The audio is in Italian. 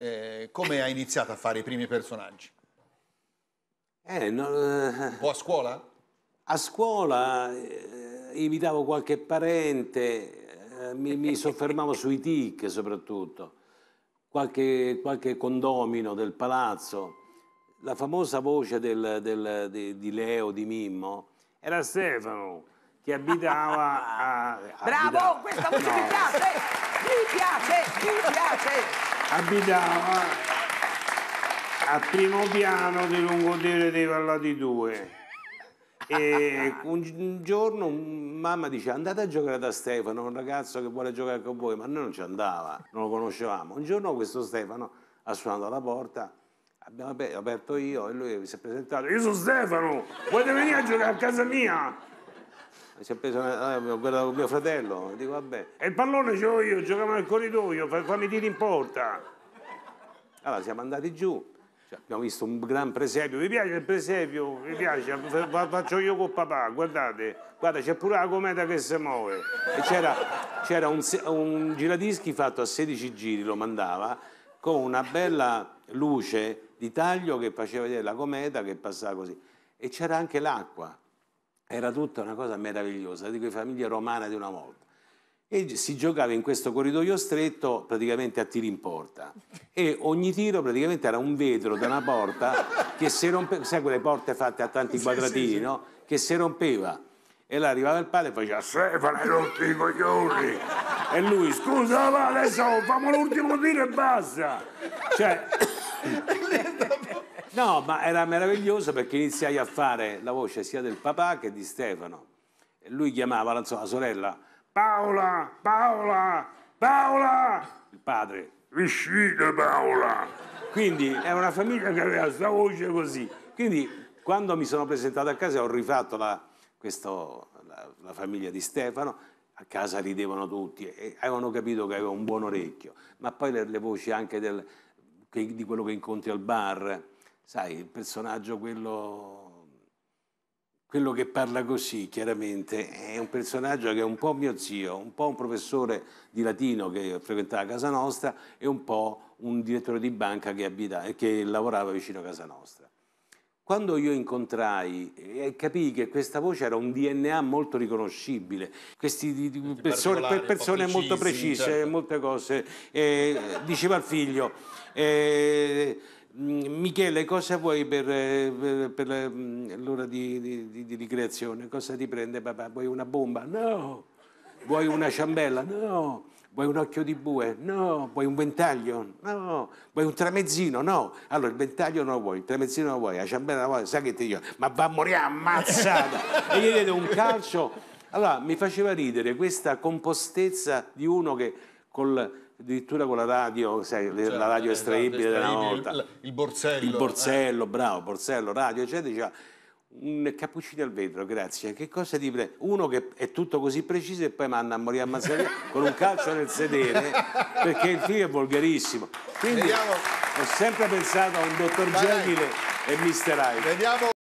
Eh, come hai iniziato a fare i primi personaggi? Eh, non... Eh, o a scuola? A scuola eh, invitavo qualche parente, eh, mi, mi, soffermavo sui tic soprattutto, qualche, qualche, condomino del palazzo. La famosa voce del, del, di, di, Leo, di Mimmo, era Stefano che abitava a... Bravo, abitava. questa voce no. mi piace, mi piace, mi piace abitava al primo piano di lungotevere dei Vallati 2 e un giorno mamma dice andate a giocare da Stefano un ragazzo che vuole giocare con voi ma noi non ci andava non lo conoscevamo un giorno questo Stefano ha suonato alla porta abbiamo aperto io e lui si è presentato io sono Stefano volete venire a giocare a casa mia si è preso una, ah, ho guardato con mio fratello, dico vabbè. E il pallone ce l'ho io, giocavo nel corridoio, fammi tiri in porta. Allora siamo andati giù, cioè, abbiamo visto un gran presepio, vi piace il presepio? Vi piace? Faccio io con papà, guardate, guarda c'è pure la cometa che si muove. c'era, un, un giradischi fatto a 16 giri, lo mandava, con una bella luce di taglio che faceva vedere la cometa che passava così. E c'era anche l'acqua. Era tutta una cosa meravigliosa, di quelle famiglie romane di una volta. E si giocava in questo corridoio stretto praticamente a tiri in porta. E ogni tiro praticamente era un vetro da una porta che se rompeva, sai quelle porte fatte a tanti quadratini, sì, sì. no? Che si rompeva. E là arrivava il padre e faceva Stefano hai rotto i coglioni e lui scusa va adesso famo l'ultimo tiro e basta cioè No, ma era meraviglioso perché iniziai a fare la voce sia del papà che di Stefano. E lui chiamava la, sua, sorella Paola, Paola, Paola! Il padre, vicino Paola! Quindi era una famiglia che aveva questa voce così. Quindi quando mi sono presentato a casa ho rifatto la, questo, la, la famiglia di Stefano a casa ridevano tutti e avevano capito che avevo un buon orecchio, ma poi le, le voci anche del, che, di quello che incontri al bar, sai, il personaggio quello, quello che parla così, chiaramente, è un personaggio che è un po' mio zio, un po' un professore di latino che frequentava casa nostra e un po' un direttore di banca che, abitava, che lavorava vicino a casa nostra. Quando io incontrai e capii che questa voce era un DNA molto riconoscibile, queste persone, persone precisi, molto precise, certo. molte cose, eh, diceva al figlio, eh, Mm, Michele, cosa vuoi per, eh, per, per mm, l'ora di, di, di, ricreazione? Cosa ti prende papà? Vuoi una bomba? No. Vuoi una ciambella? No. Vuoi un occhio di bue? No. Vuoi un ventaglio? No. Vuoi un tramezzino? No. Allora il ventaglio non lo vuoi, il tramezzino non lo vuoi, la ciambella non la vuoi, sai che ti dico? Ma va a morire ammazzata! e gli diede un calcio. Allora mi faceva ridere questa compostezza di uno che col addirittura con la radio, sai, cioè, la radio eh, estraibile della nota. Il, borsello. Il eh. borsello, eh. bravo, borsello, radio, eccetera, diceva un cappuccino al vetro, grazie. Che cosa ti prego? Uno che è tutto così preciso e poi manda a morire a Mazzarino con un calcio nel sedere perché il film è volgarissimo. Quindi Vediamo. ho sempre pensato a un dottor Gentile e Mister Hyde. Vediamo.